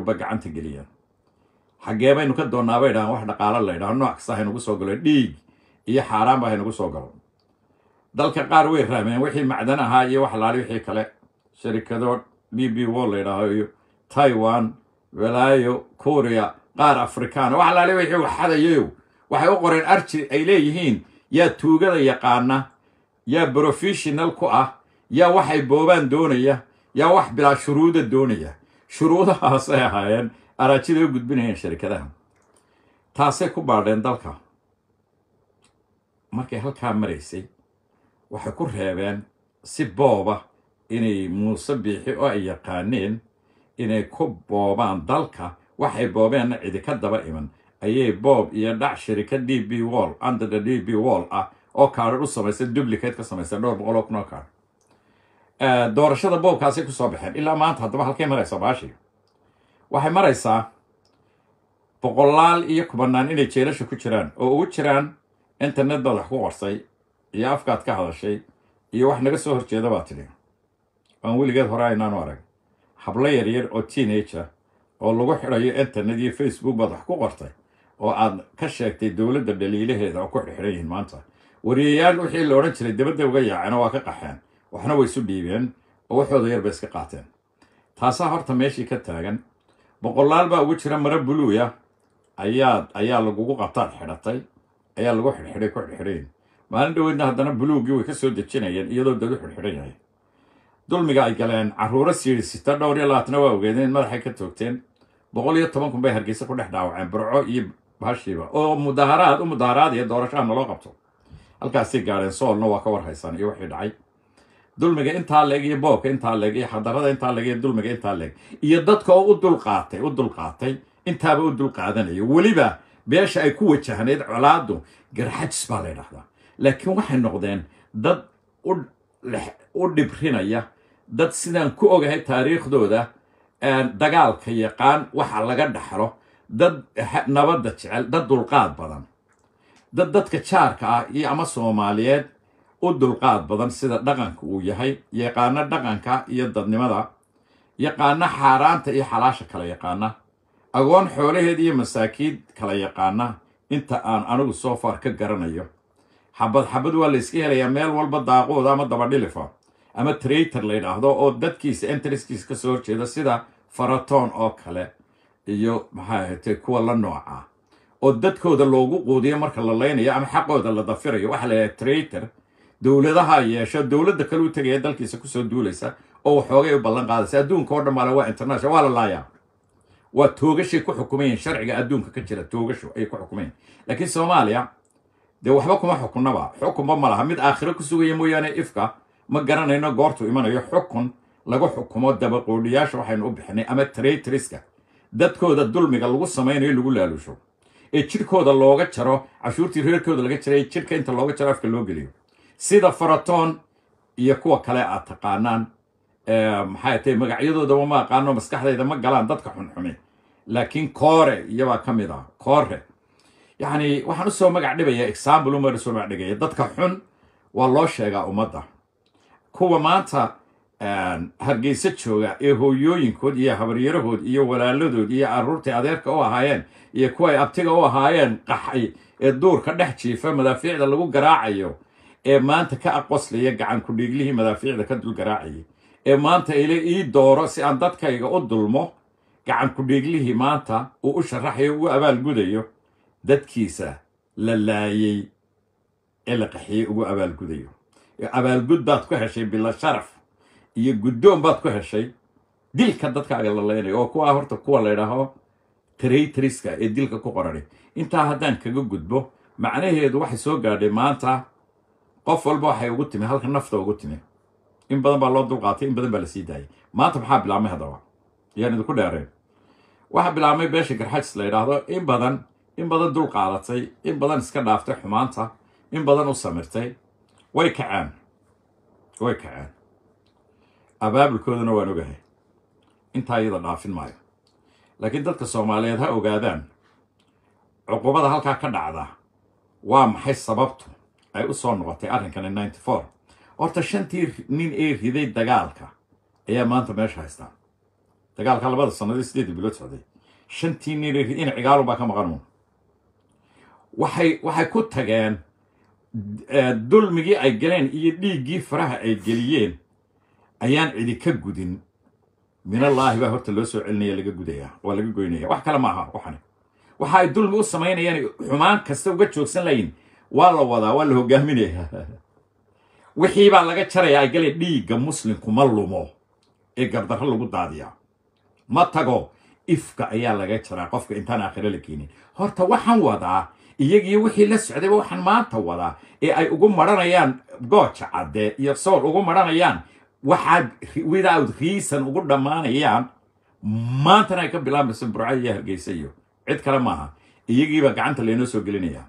walba gacanta geliyaan xaggee baynu ka doonaa bay dhahaan wax dhaqaalo la ydhaha nooc kasta haynugu soo galo dhiig iyo xaaraanba ah ba soo galo dalka qaar way rahmeen wixii macdan ahaa iyo wax laali wixii kale sharikado b b wo la ydhaaho iyo taiwan walaayo korea qaar afrikaan wax laali wixii waxadayayo waxay u qoreen arji ay leeyihiin yaa tuugada yaqaana yaa brofessional ku ah yaa waxay boobaan doonaya yaa wax bilaa shuruuda doonaya shuruudahaas ay ahaayeen araajida u gudbinayeen sharikadaha taasay ku baadheen dalka markay halkaa maraysay waxay ku reebeen si booba inay muuse biixi oo ay yaqaaneen inay ku boobaan dalka waxay boobeenna cidi ka daba iman ayay boob iyo dhac shirika d b wall andada d b wall ah oo kaadhar u samaysay dublicaed ka samaysay dhowr boqol oo kun oo kaadhar doorashada boobkaasay kusoo baxeen ilaa maanta haddaba halkay maraysaa baashii waxay maraysaa boqolaal iyo kubanaan inay jeelasha ku jiraan oo ugu jiraan internet internetbaad wax ku qorsay iyo afkaad ka hadashay iyo wax naga soo horjeeda baa tidhi aan weligeed hore inaanu arag hablo yaryar oo teenager oo lagu xidhayo internet iyo facebook baad wax ku qortay oo aad ka sheegtay dowladda dhaliilaheeda oo ku xirxiran yihiin maanta wariyayaal wixii la odhan jiray dabadda uga yaacena waa ka qaxeen waxna way isu dhiibeen oo waxooda yar bay iska qaateen taasaa horta meeshii ka taagan boqolaal baa ugu jira mare buluuya ayaa ayaa lagugu qabtaad xidhatay ayaa lagu xidhxidhay ku xidhxidhayn maalin dhaweydna haddana buluugii way kasoo dejinayeen iyadoo dadu xidhxidhan yahay dulmiga ay galeen carruuro siirisita dhowr iyo labaatna waa ogeedeen madaxay ka toogteen boqol iyo toban kun bay hargeysa ku dhex dhaawaceen burco iyo bahashiiba oo mudaharaad u mudaharaad iyo doorashaha naloo qabto halkaasay gaadheen soolna waa ka war haysaan iyo waxay dhacay dulmiga intaa leeg iyo boobka intaa leeg iyo xadarada intaa leeg iyo dulmiga intaa leeg iyo dadka oo u dulqaatay u dulqaatay intaaba u dulqaadanaya weliba beesha ay ku wajahnayd colaadu garxajs baa la ydhahdaa laakiin waxay noqdeen dad u dhibrinaya dad sidaan ku ogahay taariikhdooda dagaalka yaqaan waxa laga dhaxlo dad nabadda jecel dad dulqaad badan dad dadka jaarka ah iyo ama soomaaliyeed u dulqaad badan sida dhaqanka uu yahay yaqaano dhaqanka iyo dadnimada yaqaana xaaraanta iyo xalaasha kala yaqaana agoon xoolaheed iyo masaakiin kala yaqaana inta aan anigu soo far ka garanayo xabad xabad waa layska helayaa meel walba daaqood ama dabadhilifo ah, ama traitor la yidhaahdo oo dadkiisa entriskiisa ka soo horjeeda sida faratoon oo kale iyo maxaa ahate kuwa la nooc oo dadkooda loogu quudiyo marka la laynayo ama xaqooda la dafirayo waxaa la yidhaha traitor dowladaha yeesho dowladda kale u tegaya dalkiisa kusoo duulaysa oo waxoogay u ballan qaadaysa adduunka oo dhan maale waa international waa la laayaa waa toogashay ku xukumayeen sharciga adduunka ka jira toogashu ayay ku xukumayeen laakiin soomaaliya dee waxba kuma xukunaba xukunba ma laha mid aakhiro ku sugaya mooyaane ifka ma garanayno goortuu imanayo xukun lagu xukumo dabaqoodhiyaasha waxaynu u bixinay ama traytriska dadkooda dulmiga lagu samaynayo lagu laalusho ee jidhkooda looga jaro cashuurtii reerkooda laga jira ee jidhka inta looga jaro afka loo geliyo sida faraton iyo kuwa kale aad taqaanaan maxay tahay magacyadoodaba aqaano maskaxdayda ma galaan dadka xunxumi laakiin koore iyobaa ka mid ah koore yani waxaan usoo magac dhibaya example umaan usoo magac dhigaya dadka xun waa loo sheegaa ummadda kuwa maanta hargeysa jooga ee hooyooyinkood iyo habaryarahood iyo walaaladood iyo carruurtai adeerka u ahaayeen iyo kuwaay abtiga u ahaayeen qaxay ee duurka dhex jiifa madaafiicda lagu garaacayo ee maanta ka aqoslaya gacan ku-dhiiglihii madaafiicda ka dulgaraacayay ee maanta ila ii dooro si aan dadkayga u dulmo gacan ku-dhiiglihii maanta uu u sharaxayo ugu abaalgudayo dadkiisa la laayay ee la qaxiyey ugu abaalgudayo abaalgud baad ku heshay bila sharaf iyo guddoon baad ku heshay dilka dadkaaga la laynaya oo kuwaa horta kuwa laydhaaho traytriska ee dilka ku qorani intaa haddaan kaga gudbo macnaheedu waxay soo gaadhay maanta qof walba waxay ugu timi halka nafta ugu timi in badan baa loo dulqaatay in badan baa lasii daayay maanta maxaa bilaabmay haddaba yaan idinku dheereen waxaa bilaabmay beesha garxajis la yidhaahdo in badan in badan dul qaadatay in badan iska dhaaftay xumaanta in badan u samirtay way kacaan way kacaan abaabulkoodana waan ogahay intaa iyada dhaafin maayo laakiin dadka soomaaliyeed ha ogaadaan cuqubada halkaa ka dhacda waa maxay sababtu ay u soo noqotay arrinkan ninety four horta shantii nin ee riday dagaalka ayaa maanta meesha haystaa dagaalka labada sanadee sideedii bilood socday shantii nin ee in ridayn baa ka maqanu waxay waxay ku tageen dulmigii ay galeen iyo dhiiggii faraha ay geliyeen ayaan cidi ka gudin minallaahi baa horta loo soo celinaya laga gudayaa waa laga goynaya wax kale maaha waxani waxa ay dulmi u samaynayaan xumaan kasta uga joogsan lahayn waa la wadaa waa la hogaaminayaa wixiibaa laga jarayaa gale dhiigga muslimku ma lumo ee gardarro lagu daadiyaa ma tago ifka ayaa laga jaraa qofka intaan aakhiro la keenin horta waxaan wadaa iyagii wixii la socdayba waxaan maanta wadaa ee ay ugu maranayaan gooja cadde iyo sool ugu maranayaan waxaad widaawd riisan ugu dhammaanayaan maantana ay ka bilaamayso burcad hargeysayo cid kale maaha iyagiiba gacanta laynoo soo gelinayaa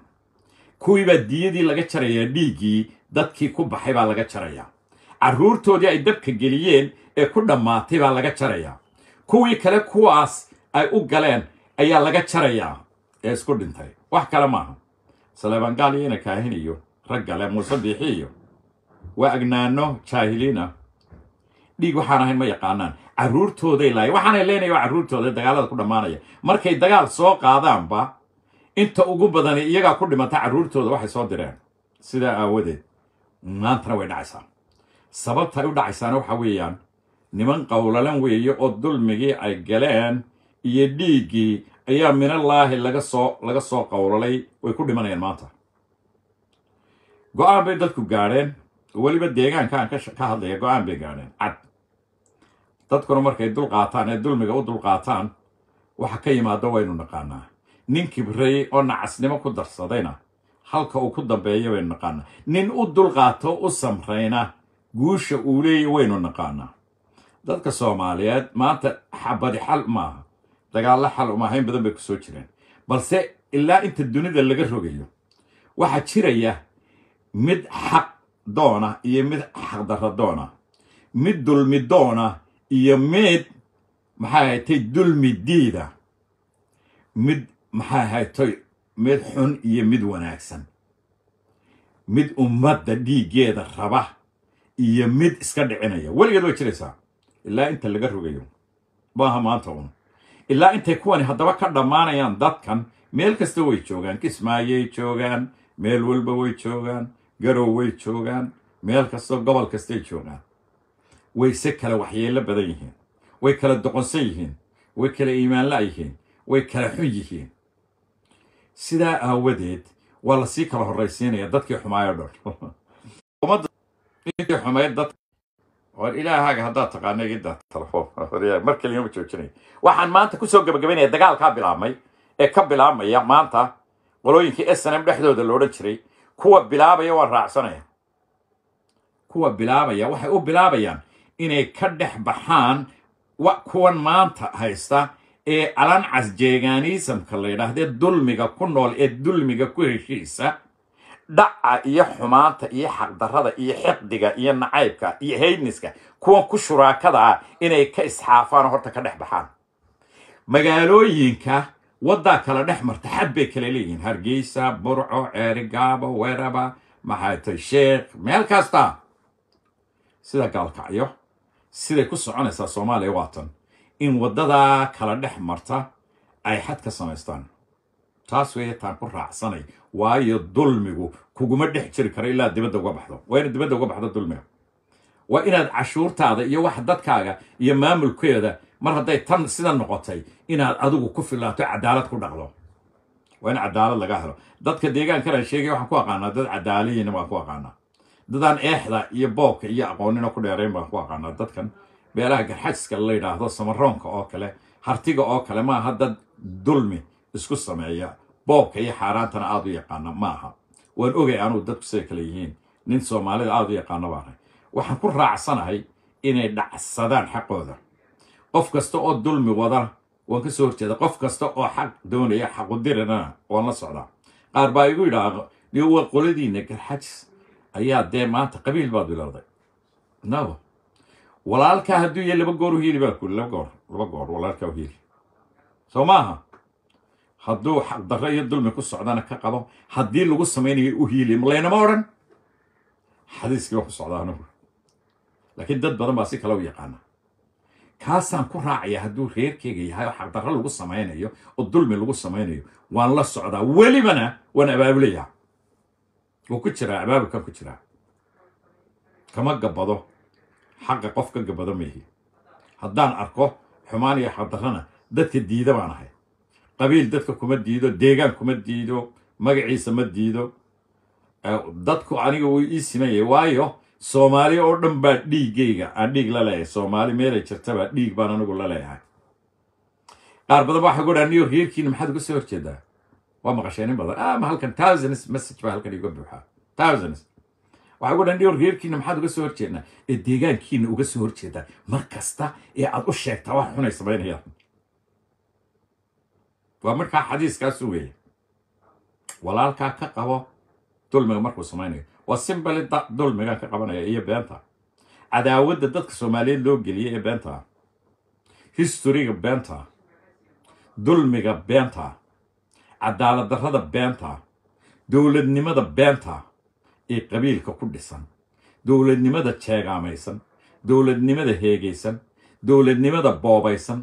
kuwiibaa diyadii laga jarayaa dhiiggii dadkii ku baxay baa laga jarayaa carruurtoodii ay dabka geliyeen ee ku dhammaatay baa laga jarayaa kuwii kale kuwaas ay e u galeen ayaa e laga jarayaa ee isku dhintay wax kale maaha saleebangaal iyo ina kaahin iyo rag gale muuse biixi iyo waa agnaano jaahiliina dhiig waxaan ahayn ma yaqaanaan carruurtooday laaya waxaanay leenaya waa carruurtooda dagaalada ku dhammaanaya markay dagaal soo qaadaanba inta ugu badani iyagaa ku dhimata carruurtooda waxay soo direen sidaa aawadeed maantana way dhacaysaa sababta ay u dhacaysaana waxa weeyaan niman qowlalan weeye oo dulmigii ay galeen iyo dhiiggii ayaa minallaahi laga soo laga soo qowlalay way ku dhimanayaan maanta go-aan bay dadku gaadheen weliba deegaankaan ka hadlaya go-aan bay gaadheen cad dadkuna markay dul qaataan ee dulmiga u dulqaataan waxa ka yimaado waynu naqaanaa nin kibreeyey oo nacasnimo ku darsadayna halka uu ku dambeeya waynu naqaanaa nin u dulqaato u samrayna guusha uu leeya waynu naqaanaa dadka soomaaliyeed maanta xabadi xal maaha dagaallo xal umaha in badan bay kusoo jireen balse ilaa inta dunida laga rogayo waxaa jiraya mid xaq doona iyo mid xaqdarra doona mid dulmi doona iyo mid maxaa hatay dulmi diida mid maxay haytoy mid xun iyo mid wanaagsan mid ummadda dhiiggeeda raba iyo mid iska dhicinaya weligeed way jiraysaa ilaa inta laga rogayo maaha maanta un ilaa intay kuwani haddaba ka dhammaanayaan dadkan meel kasta way joogaan kismaayay joogaan meel walba way joogaan garow way joogaan meel kasta gobol kastay joogaan way wayse kale waxyeello badan yihiin way kala doqonsan yihiin way kala iimaanla' yihiin way kala xun yihiin sidaa aawadeed waa la sii kala horreysiinaya dadkii xumaayo dhan war ilaahaaga haddaad taqaano igidaa telefoon mar keliya ma joojinay waxaan maanta kusoo gabagabaynaya dagaalkaa bilaabmay ee ka bilaabmaya maanta qolooyinkii s n m dhexdooda loodhan jiray kuwa bilaabaya waan raacsanaya kuwa bilaabaya waxay u bilaabayaan inay ka dhex baxaan kuwan maanta haysta ee alancas jeegaaniisamka la yidhaahdee dulmiga ku nool ee dulmiga ku heshiisa dhaca iyo xumaanta iyo xaqdarrada iyo xiqdiga iyo nacaybka iyo haydniska kuwa ku shuraakada ah inay ka isxaafaan horta ka dhex baxaan magaalooyinka waddaa kala dhex marta xad bay kale leeyihiin hargeysa burco ceerigaabo weraba maxaatay sheekh meel kastaa sida gaalkacyo siday ku soconaysaa soomaaliya waatan in waddadaa kala dhex marta ay xad ka samaystaan taas way taan ku raacsanay waayo dulmigu kuguma dhex jiri karo ilaa dibadda uga baxdo waa inaad dibadda uga baxdo dulmiga waa inaad cashuurtaada iyo wax dadkaaga iyo maamulkeeda mar hadday tan sida noqotay inaad adigu ku filaato cadaalad ku dhaqdo waa in cadaalad laga helo dadka deegaankana sheegay waxaan ku aqaanaa dad cadaaliyina baan ku aqaanaa dadaan eexda iyo boobka iyo aqoonina ku dheerayn baan ku aqaanaa dadkan beelaha garxajska la yidhaahdo samaroonka oo kale hartiga oo kale maaha dad dulmi isku sameeya boobka iyo xaaraantana aad u yaqaana maaha waan ogay anugu dadku siday kale yihiin nin soomaalida aad u yaqaano baanay waxaan ku raacsanahay inay dhacsadaan xaqooda qof kasta oo dulmi wada waan ka soo horjeeda qof kasta oo xaq doonaya xaqu xaqudirinana waan la socdaa qaar baa igu yidhaah qoladiina garxajs ayaa dee maanta qabiil baad bilowday nabo walaalkaa hadduu yahay laba goor u hiili baa kuli laba goor laba goor walaalkaa u hiili soo maaha hadduu xaqdarro iyo dulmi ku socdana ka qabo haddii lagu samaynayo u hiili malaynama odhan xadiiskii waa ku socdaana laakiin dad badan baa si kale u yaqaana kaasaan ku raacaya hadduu reerkeyga yahay oo xaqdarro lagu samaynayo oo dulmi lagu samaynayo waan la socdaa welibana waan abaabulayaa wuu ku jiraa abaabulkan ku jiraa kama gabado xaqa qof ka gabada mihi haddaan arko xumaan iyo xaqdarrana dadka diida baan ahay qabiil dadka kuma diido deegaan kuma diido magaciisa ma diido dadku aniga wuu ii simayay waayo soomaali oo dhan baa dhiiggayga aan dhiig la leeyahay soomaali meelay jirtaba dhiig baan anigu la leeyahay qaar badan waxaa godhaa niyo reerkiina maxaad uga soo horjeedaa waa maqasheenin badan ama ah, halkan tousans message baa halkan iga buuxaa tousans waxago dhan dhowr reerkiina maxaad uga soo horjeednaa ee deegaankiina uga soo horjeedaan mar kasta ee aad u sheegtaa wax xunay samaynayaan waa markaa xadiiskaasu weeye walaalkaa ka qabo dulmiga markuu samaynayo waa simbali dulmiga ka qabanaya iyo beenta cadaawadda dadka soomaaliyeed loo geliyay ee beenta ah historyga beenta dulmiga beenta ah cadaalad darrada beenta dowladnimada beenta ee qabiilka ku dhisan dowladnimada jeegaamaysan dowladnimada heegaysan dowladnimada boobaysan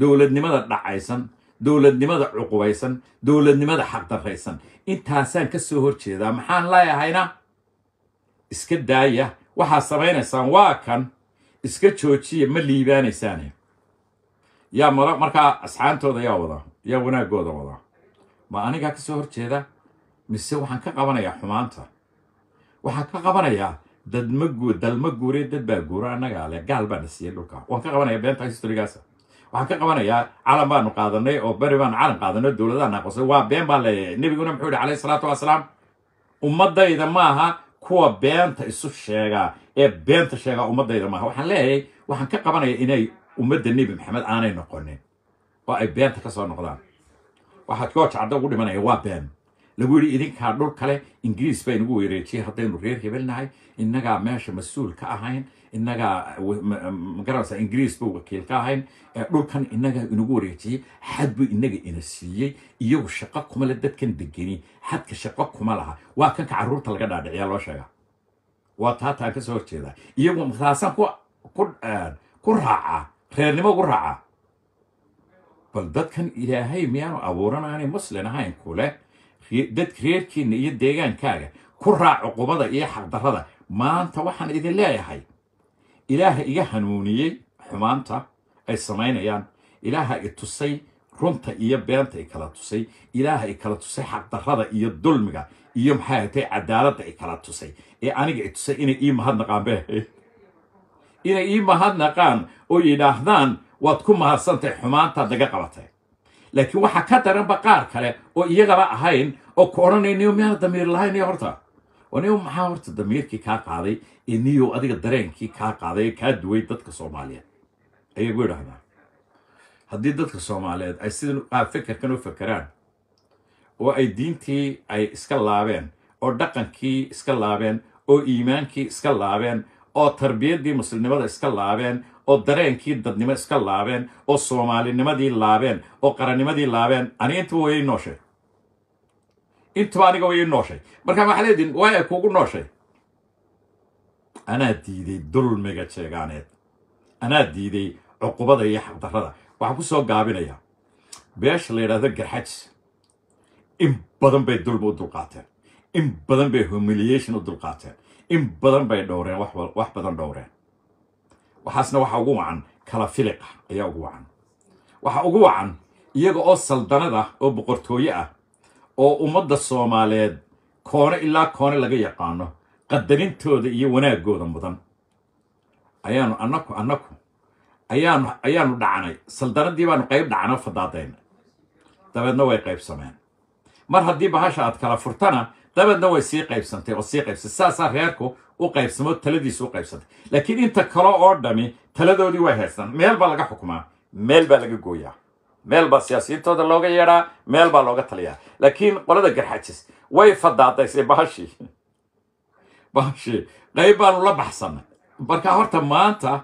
dowladnimada dhacaysan dowladnimada cuqubaysan dowladnimada xaqdarraysan intaasaan ka soo hor jeedaa maxaan leeyahayna iska daaya waxaa samaynaysaan waa kan iska joojiya ma liibaanaysaane yaa mar markaa asxaantooda yaa wada yaa wanaagooda wadaa ma anigaa ka soo hor jeeda mise waxaan ka qabanayaa xumaanta waxaan ka qabanayaa dalma guure dad baa guura annaga ale gaal baana siiyey dhulka waan ka qabanaya beenta historigaasa waxaan ka qabanayaa calan baanu qaadanay oo beri baanu calan qaadanay dowladaan aqoonsay waa been baa leeyahay nebiguna muxuu yihi calayhi salaatu wasalaam ummadayda maaha kuwa beenta isu sheegaa ee beenta sheegaa ummaddayda maaha waxaan leeyahay waxaan ka qabanaya inay ummadda nebi maxamed aanay noqonin oo ay beenta ka soo noqdaan waxaad goojacadda ugu dhimanaya waa been lagu yidhi idinkaa dhul kale ingiriis baa inagu wareejiyay haddaynu reer hebelnahay innagaa meesha mas-uul ka ahayn innagaa magaranaysa ingiriis buu wakiil ka ahayn e, dhulkan innagaa inagu wareejiyay xad buu innaga ina siiyey iyagu shaqo kuma le dadkan degeni xadka shaqo kuma laha waa kanka caruurta laga dhaadhiciyaa loo sheegaa waa taataan ka soo horjeedaa iyagu taasaan ku e, raacaa reernimo ugu raacaa bal dadkan ilaahay miyaanu abuuranaanay muslin ahayn kuleh dadka reerkiinna iyo deegaankaaga ku raac cuqubada iyo xaqdarrada maanta waxaan idin leeyahay ilaaha iga hanuuniyey xumaanta ay samaynayaan ilaaha i tusay runta iyo beenta i kala tusay ilaaha i kala tusay xaqdarrada iyo dulmiga iyo maxay hatay cadaaladda i kala tusay ee aniga i tusay inay ii mahadnaqaan ba inay ii mahadnaqaan oo yidhaahdaan waad ku mahadsantahay xumaantaad naga qabatay laakiin waxa ka daranba qaar kale oo iyagaba ahayn oo ku niyo meel damiir lahayn iyo horta niu maxaa horta damiirkii kaa qaaday ee niyo adiga dareenkii kaa qaaday ee kaa duway dadka soomaaliyeed ayagu idhahdaa haddii dadka soomaaliyeed ay sidan fekerkan u ah, fekeraan oo ay diintii ay iska laabeen oo dhaqankii iska laabeen oo iimaankii iska laabeen oo tarbiyaddii muslimnimada iska laabeen oo dareenkii dadnimo iska laabeen oo soomaalinimadii laabeen oo qarannimadii laabeen aniga intuba way nooshay intuba aniga way nooshay marka waxaa leediin waaya kuugu nooshay anaa diiday dulmiga jeegaaneed anaa diiday cuqubada iyo xaqdarrada waxaan kusoo soo gaabinayaa beesha la yidhaahdo garxajis in badan bay dulmi u dulqaateen in badan bay humiliation u dulqaateen in badan bay dhowreen wax badan dhowreen waxaasna waxa ugu wacan kala filiqa ayaa ugu wacan waxa ugu wacan iyaga oo saldanada oo boqortooye ah oo ummadda soomaaliyeed koone ilaa koone laga yaqaano qadarintooda iyo wanaagooda mudan ayaanu anaku anaku ayaanu ayaanu dhacnay saldanadii baanu qayb dhacnay fadaadayna dabeedna way qaybsameen mar haddii bahasha aad kala furtana dabeedna way sii qaybsantay oo sii qaybsay saasaa reerku u qaybsamo taladiisa u qaybsantay laakiin inta kale oo dhami taladoodii way haystaan meel baa laga xukumaa meel baa laga gooyaa meel baa siyaasiyintooda looga yeedhaa meel baa looga taliyaa laakiin qolada garxajis way fadaadaysay bahashii bahashii qayb baanu la baxsanay marka horta maanta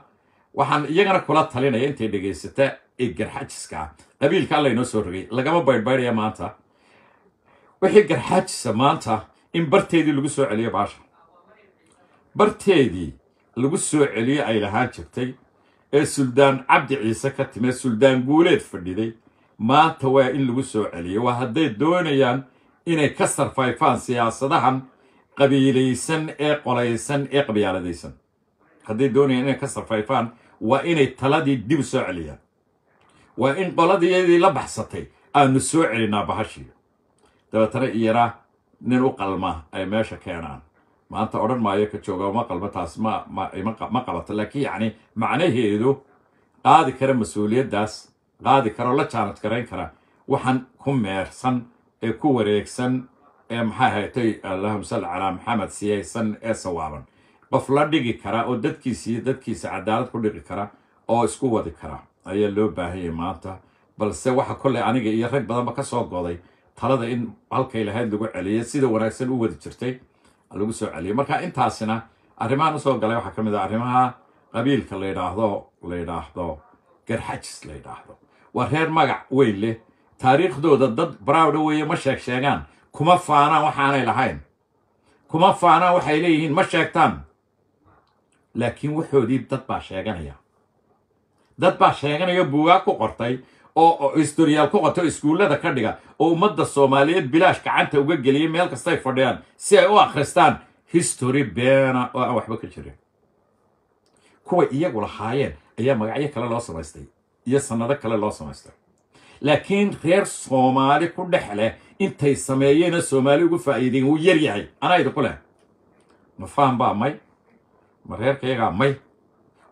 waxaan iyagana kula talinaya intay dhegaysata ee garxajiska qabiilka allaynoo soo rogay lagama baydhbaydhaya maanta wixii garxaajisa maanta in barteedii lagu soo celiyo baasha barteedii lagu soo celiyey ay lahaan jirtay ee suldaan cabdi ciise ka timee suldaan guuleed fadhiday maanta waa in lagu soo celiyey waa hadday doonayaan inay ka sarfayfaan siyaasadahan qabiilaysan ee qolaysan ee qabyaaladaysan hadday doonayaan inay ka sarfayfaan waa inay taladii dib soo celiyaan waa in qoladiyadii la baxsatay aanu soo celinaa bahashii dabeetana iyaraa nin u qalma ay meesha keenaan maanta odhan maayo ka jooga ma qalba taas ma qabato laakiin yacni macnaheedu qaadi kara mas-uuliyaddaas qaadi karoo la jaanad garayn kara waxaan ku meersan ee ku wareegsan ee maxaa haytay allahuma salli calaa maxamed siyaysan ee sawaaban qof la dhigi kara oo dadkiisiiyo dadkiisa cadaalad ku dhigi kara oo isku wadi kara ayaa loo baahanyay maanta balse waxa kollay aniga iyo rag badanba kasoo goday talada in halka lahayd lagu celiya sida wanaagsan u wadi jirtay lagu soo celiyay marka intaasina arrimahan usoo galay waxaa ka mid a ah arrimaha qabiilka la yidhaahdo la yidhaahdo garxajis la yidhaahdo waa reer magac weyn leh taariikhdooda dad baraawdha weeye ma sheeg sheegaan kuma faanaan waxaanay lahayn kuma faanaan waxay leeyihiin ma sheegtaan laakiin waxoodii dad baa sheeganaya dad baa sheeganaya buugaag ku qortay oo historiyaal ku qoto iskuullada ka dhiga oo ummadda soomaaliyeed bilaash gacanta uga geliyay meel kastay fadhiyaan si ay u akhristaan history beena oo aan waxba ka jirin kuway iyagu lahaayeen ayaa magacyo kale loo samaystay iyo sannado kale loo samaystay laakiin reer soomaali ku dhex leh intay sameeyeena soomaali ugu faa'iideen wuu yar yahay anaa idinku leh ma faan baa may ma reerkayagaa may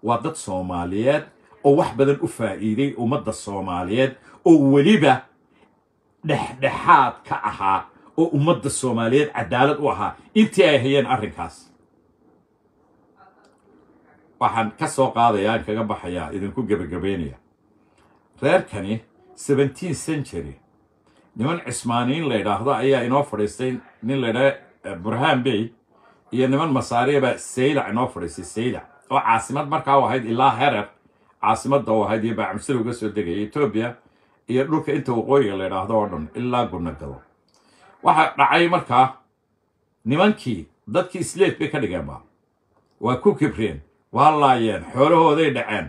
waa dad soomaaliyeed oo wax badan u faa'iiday ummadda soomaaliyeed oo weliba dhexdhexaad ka ahaa oo ummadda soomaaliyeed cadaalad u ahaa intii ay hayeen arrinkaas waxaan ka soo qaadayaa an kaga baxayaa idinku gebagabaynaya reerkani seventeen century niman cismaaniyiin la ydhaahdo ayaa inoo fadhiistay nin la laydhaha eh, burhaan bey iyo niman masaariyaba saylac inoo fadhiistay saylac oo caasimad markaa u ahayd ilaa herer caasimada oo ahayd iyo baacmisada uga soo degayay etoobiya iyo dhulka inta waqooyiga la idhaahdo oo dhan ilaa gunagado waxaa dhacay markaa nimankii dadkii isleed bay ka dhigeenba waa ku kibreen waa laayeen xoolahooday dhaceen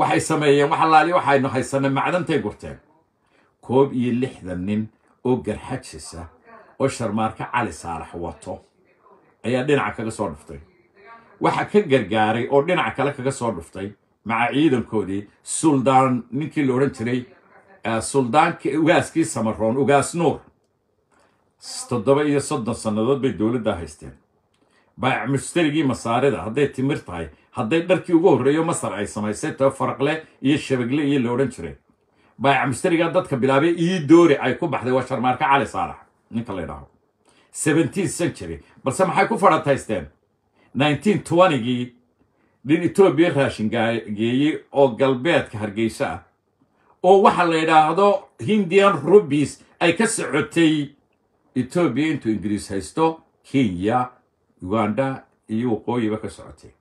waxay sameeyeen wax alaali waxaynu haysanay macdantay gurteen koob iyo lixdan nin oo garxajisa oo sharmaarka cali saalax wato ayaa dhinaca kaga soo dhuftay waxa ka gargaaray oo dhinaca kale kaga soo dhuftay maca ciidankoodii suldaan ninkii la odhan jiray suldaan ugaaskii samaroon ugaas nuur toddoba iyo soddon sannadood bay dowladda haysteen baayac mushtarigii masaarida hadday timir tahay hadday dharkii ugu horreeyo masar ay samaysay tao faraqle iyo shabagle iyo la odhan jiray baayac mushtarigaa dadka bilaabay ii doori ay ku baxday waa sharmaarka cali saalax ninka la ydhaho senteen century balse maxay ku fadhat haysteen gii nin etoobiya raashin geeyey oo galbeedka hargeysa ah oo waxa la yidhaahdo hindian rubis ay ka socotay etoobiya intuu ingiriis haysto kenya uganda iyo waqooyiba ka socotay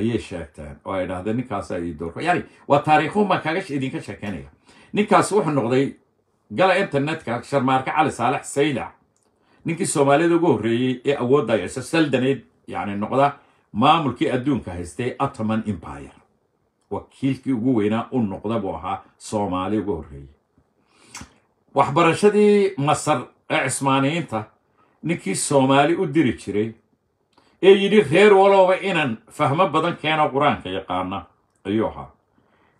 ayay sheegteen oo ay idhahdeen ninkaasaa io doorka yani waa taariikhuhun baan kaaga idinka sheekeynaya ninkaas wuxuu noqday gala internetka sharmaarke cali saalex saylac ninkii soomaalida ugu horreeyey ee awoodda daayacso saldanayd yani noqda maamulkii adduunka haystay ottoman empire wakiilkii ugu weynaa u noqda buu ahaa soomaali uga horreeyey waxbarashadii masar ee cismaaniyiinta ninkii soomaali u diri jiray ee yidhi reer walooba inaan fahmo badan keeno qur-aanka yaqaana ayuu ahaa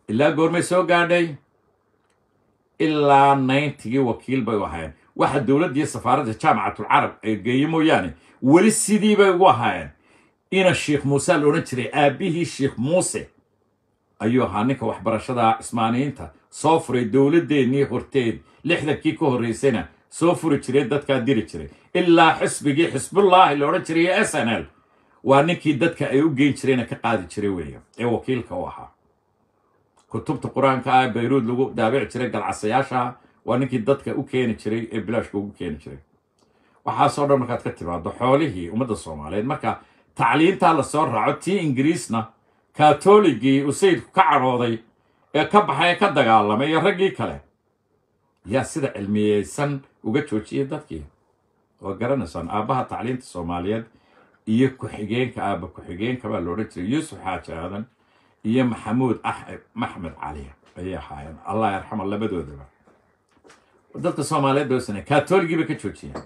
ilaa goormay soo gaadhay ilaa nayntigii wakiil bay u ahaayeen waxa dowladda safaaradda jaamacatul carab ee geeye mooyaane weli sidii bay ugu ahaayeen ina sheikh muuse la odhan jiray aabbihii sheikh muuse ayuu ahaa ninka waxbarashada cismaaniyiinta soo furay dowladdeennii horteed lixdankii ka horreysayna soo furi jiray dadkaa diri jiray ilaa xisbigii xisbullaahi la odhan jiray iyo s n l waa ninkii dadka ay u geyn jireenna ka qaadi jiray weeye ee wakiilka u ahaa kutubta qur-aanka ah bayruud lagu daabici jiray galcasayaashaa waa ninkii dadka u keeni jiray ee bilaashka ugu keeni jiray waxaasoo dhan markaad ka timaado xoolihii ummadda soomaaliyeed marka tacliintaa lasoo raaco tii ingiriisna kaatooligii uu sayidku ka carooday ee ka baxay ee ka dagaalamay iyo raggii kale yaa sida cilmiyeysan uga joojiyay dadkii oo garanaysaan aabbaha tacliinta soomaaliyeed iyo ku-xigeenka aaba ku-xigeenka baa loodhan jiray yuusuf xaaji aadan iyo maxamuud ah-, maxmed cali ayay ahaayeen allah yarxama labadoodaba dadka soomaaliyeed basn kaatoligii bay ka joojiyeen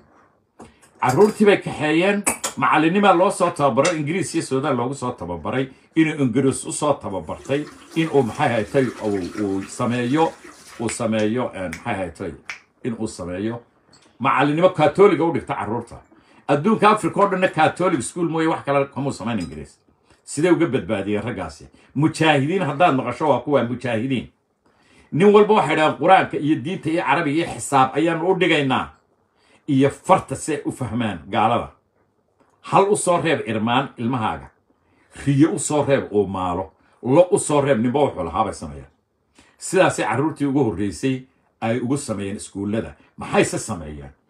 caruurtii bay kaxeeyeen macalinimaa loo soo tababaray ingiriis iyo suudaan loogu soo tababaray inuu ingiriis usoo tababartay inuu maxahatay sameeyo uu sameeyo maxahatay inuu sameeyo macalinimo catoliga u dhigta caruurta adduunka africa o dhanna catolic school mooye wax kale kamuu samayn ingiriis siday uga badbaadiyeen raggaasi mujaahidiin haddaad maqasho waa kuwaa mujaahidiin nin walba waxay dhahaan qur-aanka iyo diinta iyo carabiga iyo xisaab ayaanu u dhigaynaa iyo farta si u fahmaan gaalada hal u soo reeb irmaan ilmahaaga riyo u soo reeb uu maalo lo u soo reeb ninba wuxuu lahaa bay sameeyaan sidaasay carruurtii ugu horraysay ay ugu sameeyeen iskuullada maxayse sameeyaan